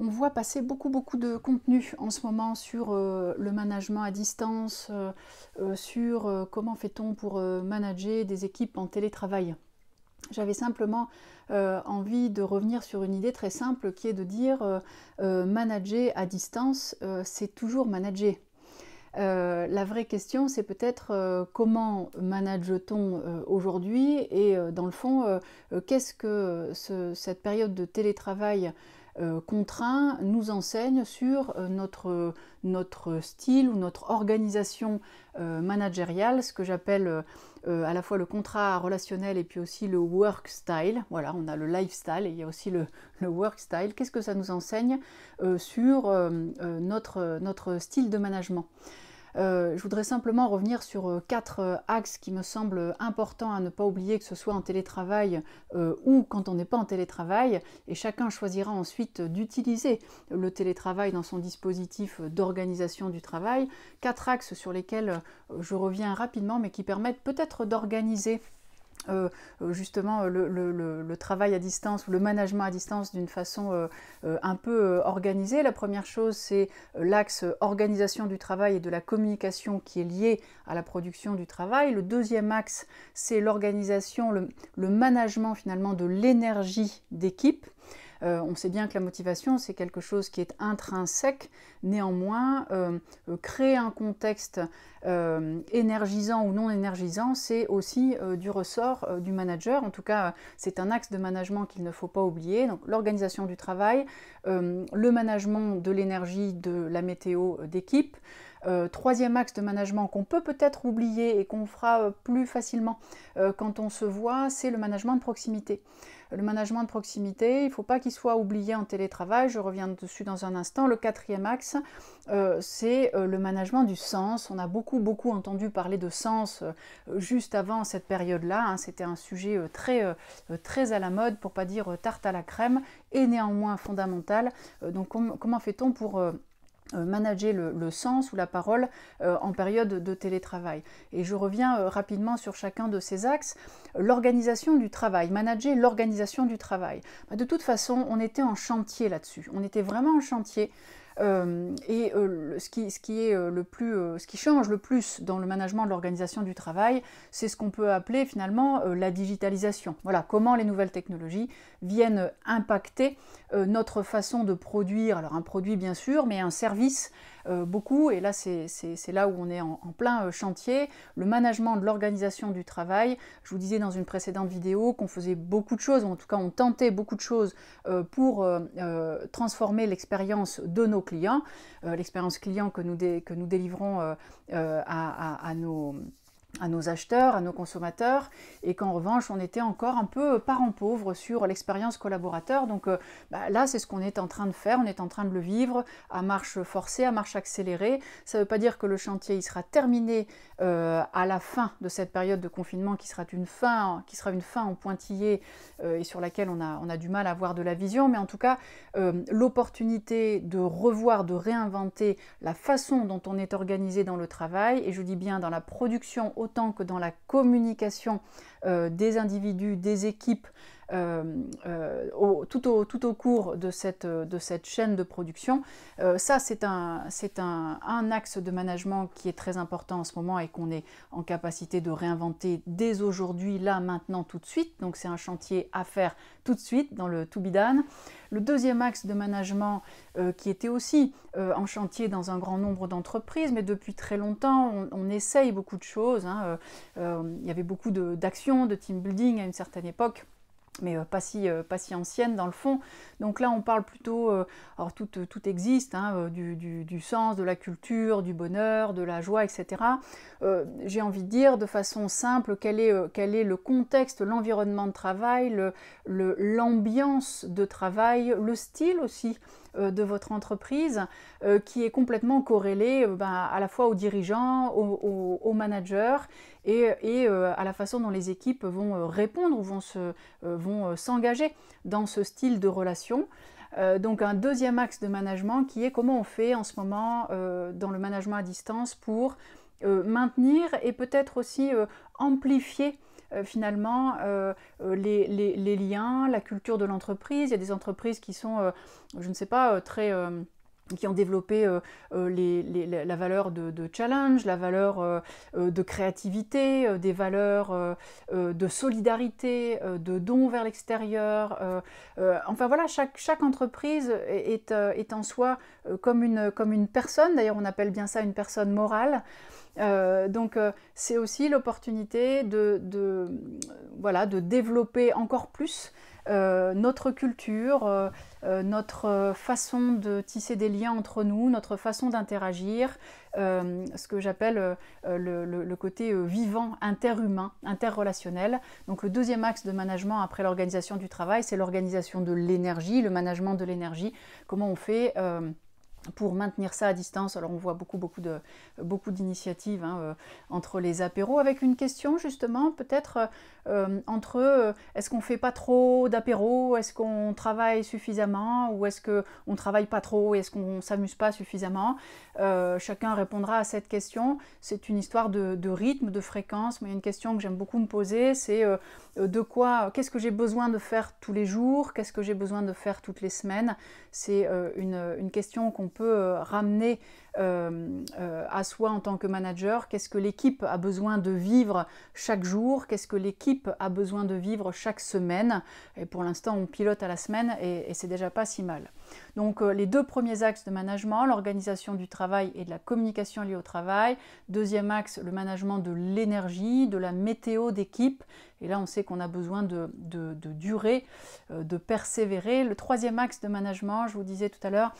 On voit passer beaucoup beaucoup de contenu en ce moment sur euh, le management à distance, euh, euh, sur comment fait-on pour manager des équipes en télétravail. J'avais simplement envie de revenir sur une idée très simple qui est de dire manager à distance, c'est toujours manager. la vraie question, c'est peut-être comment manage-t-on aujourd'hui et dans le fond, qu'est-ce que cette période de télétravail euh, contraint nous enseigne sur euh, notre, style ou notre organisation euh, managériale, ce que j'appelle à la fois le contrat relationnel et puis aussi le work style. Voilà, on a le lifestyle et il y a aussi le, le work style. Qu'est-ce que ça nous enseigne sur notre, notre style de management euh, je voudrais simplement revenir sur euh, quatre euh, axes qui me semblent importants à ne pas oublier, que ce soit en télétravail ou quand on n'est pas en télétravail, et chacun choisira ensuite d'utiliser le télétravail dans son dispositif d'organisation du travail. Quatre axes sur lesquels je reviens rapidement, mais qui permettent peut-être d'organiser euh, euh, justement le, travail à distance ou le management à distance d'une façon euh, un peu organisée. La première chose, c'est l'axe organisation du travail et de la communication qui est lié à la production du travail. Le deuxième axe, c'est l'organisation, le management finalement de l'énergie d'équipe. Euh, on sait bien que la motivation, c'est quelque chose qui est intrinsèque. Néanmoins, euh, euh, créer un contexte énergisant ou non énergisant, c'est aussi du ressort du manager. En tout cas, c'est un axe de management qu'il ne faut pas oublier. Donc l'organisation du travail, le management de l'énergie, de la météo d'équipe. troisième axe de management qu'on peut peut-être oublier et qu'on fera plus facilement quand on se voit, c'est le management de proximité. Le management de proximité, il ne faut pas qu'il soit oublié en télétravail, je reviens dessus dans un instant. Le quatrième axe, euh, c'est euh, le management du sens. On a beaucoup, beaucoup entendu parler de sens euh, juste avant cette période-là. Hein. C'était un sujet très, très à la mode, pour pas dire tarte à la crème, et néanmoins fondamental. donc comment fait-on pour euh, manager le, sens ou la parole euh, en période de télétravail. Et je reviens euh, rapidement sur chacun de ces axes. L'organisation du travail, manager l'organisation du travail. Bah, de toute façon, on était en chantier là-dessus. On était vraiment en chantier. Euh, et euh, ce, qui, est euh, le plus, ce qui change le plus dans le management de l'organisation du travail, c'est ce qu'on peut appeler finalement la digitalisation. Voilà comment les nouvelles technologies viennent impacter notre façon de produire, alors un produit bien sûr, mais un service euh, beaucoup, et là c'est là où on est en, plein euh, chantier, le management de l'organisation du travail. Je vous disais dans une précédente vidéo qu'on faisait beaucoup de choses, en tout cas on tentait beaucoup de choses euh, pour transformer l'expérience de nos clients, l'expérience client que nous, que nous délivrons à, à, à nos à nos acheteurs, à nos consommateurs, et qu'en revanche, on était encore un peu parent pauvre sur l'expérience collaborateur. Donc euh, bah, là, c'est ce qu'on est en train de faire, on est en train de le vivre à marche forcée, à marche accélérée. Ça ne veut pas dire que le chantier sera terminé euh, à la fin de cette période de confinement qui sera une fin, qui sera une fin en pointillé euh, et sur laquelle on a, on a du mal à avoir de la vision, mais en tout cas, l'opportunité de revoir, de réinventer la façon dont on est organisé dans le travail, et je dis bien dans la production au autant que dans la communication euh, des individus, des équipes, euh, euh, tout, au, tout, au, cours de cette, euh, de cette chaîne de production. ça, c'est un, un axe de management qui est très important en ce moment et qu'on est en capacité de réinventer dès aujourd'hui, là, maintenant, tout de suite. Donc c'est un chantier à faire tout de suite dans le to be done. Le deuxième axe de management qui était aussi en chantier dans un grand nombre d'entreprises, mais depuis très longtemps, on, essaye beaucoup de choses. Hein, il y avait beaucoup d'actions, de team building à une certaine époque mais euh, pas si, euh, pas si ancienne dans le fond. Donc là, on parle plutôt, euh, alors tout, existe, hein, du, sens, de la culture, du bonheur, de la joie, etc. J'ai envie de dire de façon simple quel est, quel est le contexte, l'environnement de travail, l'ambiance le, l'ambiance de travail, le style aussi de votre entreprise qui est complètement corrélé ben, à la fois aux dirigeants, aux, managers et, à la façon dont les équipes vont répondre ou vont se, vont euh, s'engager dans ce style de relation. Euh, donc un deuxième axe de management qui est comment on fait en ce moment euh, dans le management à distance pour maintenir et peut-être aussi amplifier finalement les, liens, la culture de l'entreprise. Il y a des entreprises qui sont, je ne sais pas, très qui ont développé euh, euh, la valeur de, challenge, la valeur euh, de créativité, des valeurs de solidarité, de dons vers l'extérieur. enfin voilà, chaque, entreprise est, en soi comme une, personne, d'ailleurs on appelle bien ça une personne morale. donc c'est aussi l'opportunité de, de développer encore plus euh, notre culture, euh, euh, notre façon de tisser des liens entre nous, notre façon d'interagir, ce que j'appelle le, côté vivant, interhumain, interrelationnel. Donc le deuxième axe de management après l'organisation du travail, c'est l'organisation de l'énergie, le management de l'énergie, comment on fait pour maintenir ça à distance. Alors on voit beaucoup, beaucoup de beaucoup d'initiatives hein, euh, entre les apéros, avec une question justement peut-être euh, euh, entre est-ce qu'on fait pas trop d'apéros, est-ce qu'on travaille suffisamment ou est-ce qu'on travaille pas trop et est-ce qu'on s'amuse pas suffisamment. chacun répondra à cette question. C'est une histoire de, rythme, de fréquence. Mais une question que j'aime beaucoup me poser, c'est de quoi, qu'est-ce que j'ai besoin de faire tous les jours, qu'est-ce que j'ai besoin de faire toutes les semaines. C'est une question qu'on peut euh, ramener euh, euh, à soi en tant que manager, qu'est-ce que l'équipe a besoin de vivre chaque jour, qu'est-ce que l'équipe a besoin de vivre chaque semaine. Et pour l'instant, on pilote à la semaine et, c'est déjà pas si mal. Donc euh, les deux premiers axes de management, l'organisation du travail et de la communication liée au travail. Deuxième axe, le management de l'énergie, de la météo d'équipe. Et là, on sait qu'on a besoin de, de, de durer, de persévérer. Le troisième axe de management, je vous disais tout à l'heure,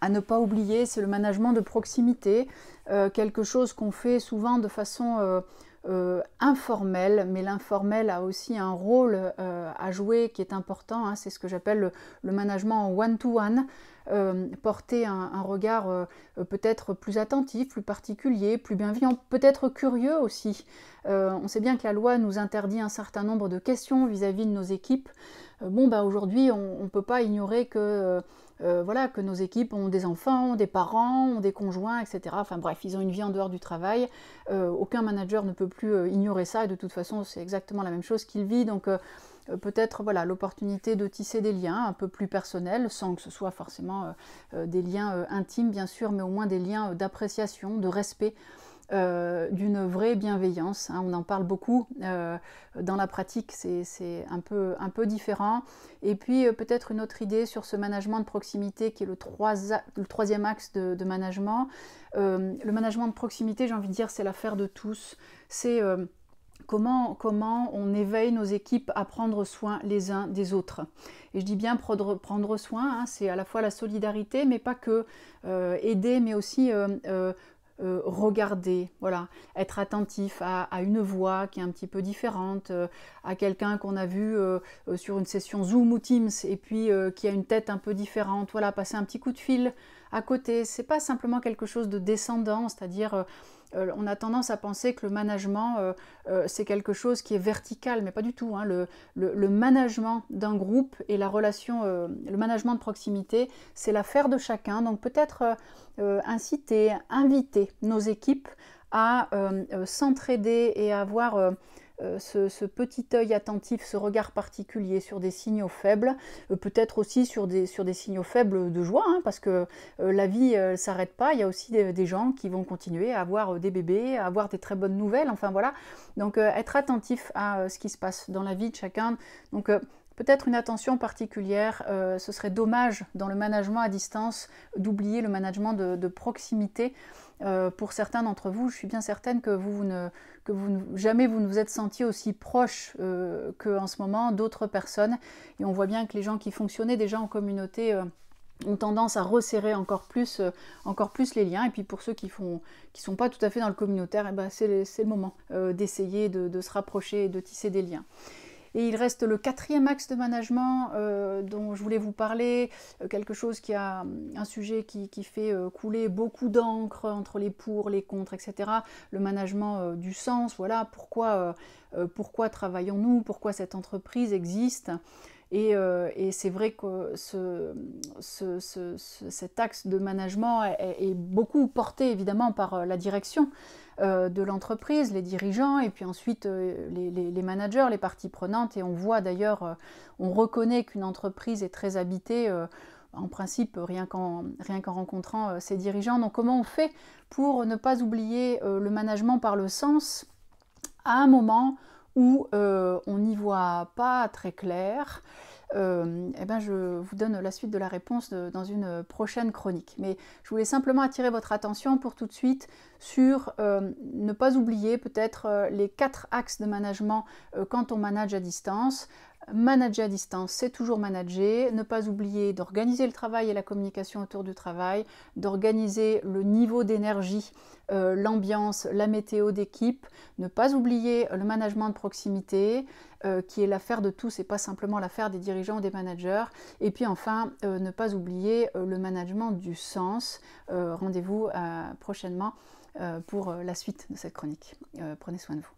à ne pas oublier, c'est le management de proximité, euh, quelque chose qu'on fait souvent de façon euh, euh, informelle, mais l'informel a aussi un rôle à jouer qui est important, hein. c'est ce que j'appelle le, management one-to-one, porter un, regard peut-être plus attentif, plus particulier, plus bienveillant, peut-être curieux aussi. on sait bien que la loi nous interdit un certain nombre de questions vis-à-vis de nos équipes. bon, bah aujourd'hui, on ne peut pas ignorer que euh, voilà, que nos équipes ont des enfants, ont des parents, ont des conjoints, etc. Enfin bref, ils ont une vie en dehors du travail. Euh, aucun manager ne peut plus euh, ignorer ça, et de toute façon, c'est exactement la même chose qu'il vit. Donc peut-être voilà l'opportunité de tisser des liens un peu plus personnels, sans que ce soit forcément des liens intimes, bien sûr, mais au moins des liens d'appréciation, de respect. Euh, d'une vraie bienveillance. Hein. on en parle beaucoup euh, dans la pratique, c'est un peu, un peu différent. Et puis euh, peut-être une autre idée sur ce management de proximité qui est le, le troisième axe de, management. le management de proximité, j'ai envie de dire, c'est l'affaire de tous. C'est Comment, comment, on éveille nos équipes à prendre soin les uns des autres. Et je dis bien prendre, soin, hein, c'est à la fois la solidarité, mais pas que aider, mais aussi euh, regarder, voilà, être attentif à, une voix qui est un petit peu différente, euh, à quelqu'un qu'on a vu euh, sur une session Zoom ou Teams et puis qui a une tête un peu différente, voilà, passer un petit coup de fil à côté, c'est pas simplement quelque chose de descendant, c'est-à-dire euh, on a tendance à penser que le management, euh, euh, c'est quelque chose qui est vertical, mais pas du tout. Hein. Le, le, management d'un groupe et la relation, le management de proximité, c'est l'affaire de chacun. Donc peut-être inciter, inviter nos équipes à s'entraider et à avoir euh, ce, petit œil attentif, ce regard particulier sur des signaux faibles, euh, peut-être aussi sur des, sur des signaux faibles de joie, hein, parce que euh, la vie ne s'arrête pas, il y a aussi des, gens qui vont continuer à avoir des bébés, à avoir des très bonnes nouvelles, enfin voilà. Donc être attentif à ce qui se passe dans la vie de chacun. Donc peut-être une attention particulière. ce serait dommage dans le management à distance d'oublier le management de proximité. Euh, pour certains d'entre vous, je suis bien certaine que vous vous jamais vous ne vous êtes senti aussi proche euh, qu'en ce moment d'autres personnes. Et on voit bien que les gens qui fonctionnaient déjà en communauté euh, ont tendance à resserrer encore plus, les liens. Et puis pour ceux qui ne sont pas tout à fait dans le communautaire, eh ben, c'est le moment d'essayer de se rapprocher et de tisser des liens. Et il reste le quatrième axe de management euh, dont je voulais vous parler, euh, quelque chose qui a un sujet qui, fait euh, couler beaucoup d'encre entre les pour, les contre, etc. Le management du sens, voilà pourquoi, pourquoi travaillons-nous, pourquoi cette entreprise existe. Euh, et, c'est vrai que cet axe de management est, beaucoup porté évidemment par euh, la direction euh, de l'entreprise, les dirigeants et puis ensuite les, managers, les parties prenantes. Et on voit d'ailleurs, on reconnaît qu'une entreprise est très habitée en principe rien qu'en rencontrant ses dirigeants. Donc comment on fait pour ne pas oublier le management par le sens à un moment où euh, on n'y voit pas très clair, euh, eh ben, je vous donne la suite de la réponse dans une prochaine chronique. Mais je voulais simplement attirer votre attention pour tout de suite sur euh, ne pas oublier peut-être les quatre axes de management quand on manage à distance. Manager à distance, c'est toujours manager. Ne pas oublier d'organiser le travail et la communication autour du travail, d'organiser le niveau d'énergie, euh, l'ambiance, la météo d'équipe. Ne pas oublier le management de proximité, euh, qui est l'affaire de tous et pas simplement l'affaire des dirigeants ou des managers. Et puis enfin, euh, ne pas oublier le management du sens. Rendez-vous prochainement pour la suite de cette chronique. Prenez soin de vous.